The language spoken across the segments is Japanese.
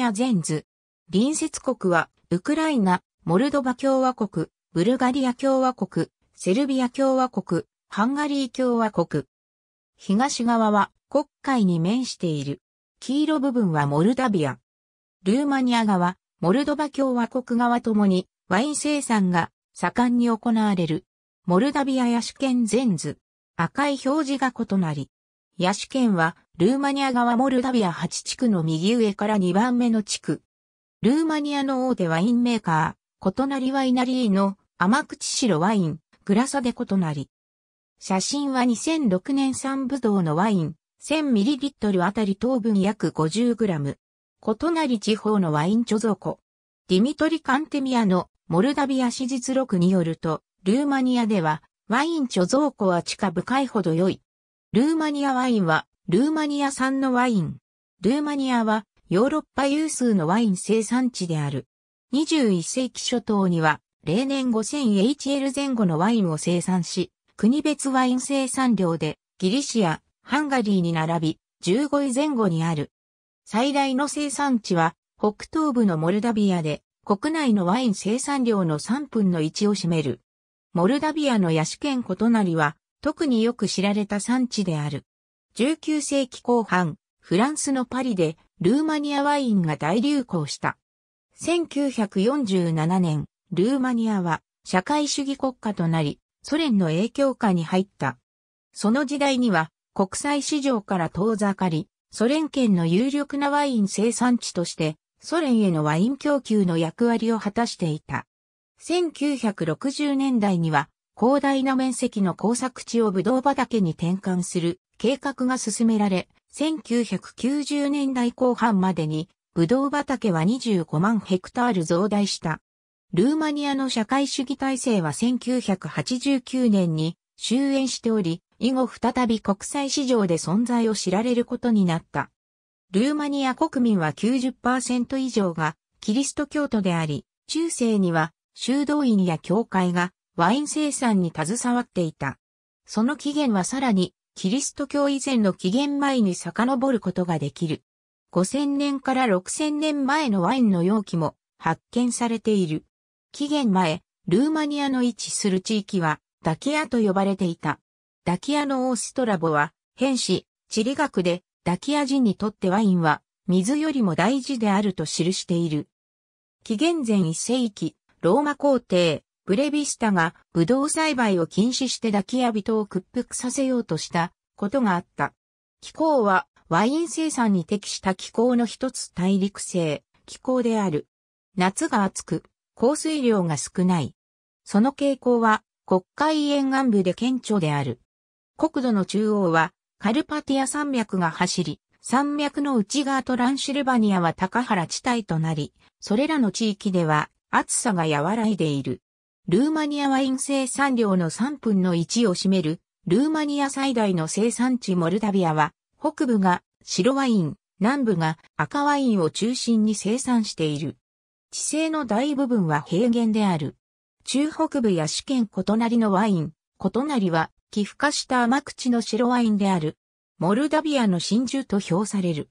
ニア全図。隣接国は、ウクライナ、モルドバ共和国、ブルガリア共和国、セルビア共和国、ハンガリー共和国。東側は黒海に面している。黄色部分はモルダビア。ルーマニア側、モルドバ共和国側ともにワイン生産が盛んに行われる。モルダビアヤシケン全図。赤い表示が異なり。ヤシケンはルーマニア側モルダビア8地区の右上から2番目の地区。ルーマニアの大手ワインメーカー、異なりワイナリーの甘口白ワイン、グラサで異なり。写真は2006年産ブドウのワイン、1000ml あたり糖分約 50g。異なり地方のワイン貯蔵庫。ディミトリ・カンテミアのモルダビア史実録によると、ルーマニアではワイン貯蔵庫は地下深いほど良い。ルーマニアワインはルーマニア産のワイン。ルーマニアはヨーロッパ有数のワイン生産地である。21世紀初頭には、例年 5000HL 前後のワインを生産し、国別ワイン生産量でギリシア、ハンガリーに並び、15位前後にある。最大の生産地は、北東部のモルダビアで、国内のワイン生産量の3分の1を占める。モルダビアのヤシ県異なりは、特によく知られた産地である。19世紀後半、フランスのパリでルーマニアワインが大流行した。1947年、ルーマニアは社会主義国家となり、ソ連の影響下に入った。その時代には国際市場から遠ざかり、ソ連圏の有力なワイン生産地として、ソ連へのワイン供給の役割を果たしていた。1960年代には、広大な面積の工作地をブドウ畑に転換する計画が進められ、1990年代後半までに、ブドウ畑は25万ヘクタール増大した。ルーマニアの社会主義体制は1989年に終焉しており、以後再び国際市場で存在を知られることになった。ルーマニア国民は90%以上がキリスト教徒であり、中世には修道院や教会がワイン生産に携わっていた。その起源はさらにキリスト教以前の紀元前に遡ることができる。5000年から6000年前のワインの容器も発見されている。紀元前、ルーマニアの位置する地域はダキアと呼ばれていた。ダキアのオーストラボは、変死、地理学でダキア人にとってワインは水よりも大事であると記している。紀元前1世紀、ローマ皇帝、ブレビスタがブドウ栽培を禁止して抱きヤ人を屈服させようとしたことがあった。気候はワイン生産に適した気候の一つ大陸性気候である。夏が暑く、降水量が少ない。その傾向は国会沿岸部で顕著である。国土の中央はカルパティア山脈が走り、山脈の内側とランシルバニアは高原地帯となり、それらの地域では暑さが和らいでいる。ルーマニアワイン生産量の3分の1を占める、ルーマニア最大の生産地モルダビアは、北部が白ワイン、南部が赤ワインを中心に生産している。地勢の大部分は平原である。中北部や試験異なりのワイン、異なりは寄付化した甘口の白ワインである。モルダビアの真珠と評される。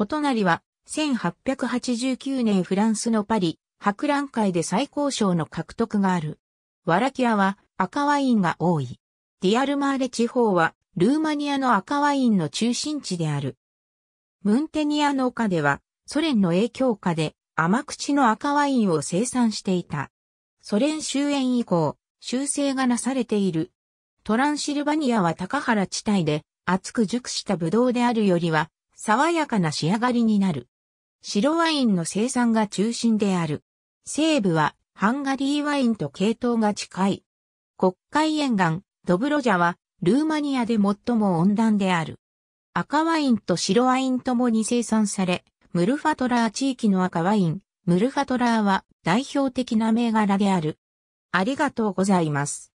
異なりは1889年フランスのパリ、博覧会で最高賞の獲得がある。ワラキアは赤ワインが多い。ディアルマーレ地方はルーマニアの赤ワインの中心地である。ムンテニアの丘ではソ連の影響下で甘口の赤ワインを生産していた。ソ連終焉以降、修正がなされている。トランシルバニアは高原地帯で厚く熟したブドウであるよりは爽やかな仕上がりになる。白ワインの生産が中心である。西部はハンガリーワインと系統が近い。国会沿岸、ドブロジャはルーマニアで最も温暖である。赤ワインと白ワインともに生産され、ムルファトラー地域の赤ワイン、ムルファトラーは代表的な銘柄である。ありがとうございます。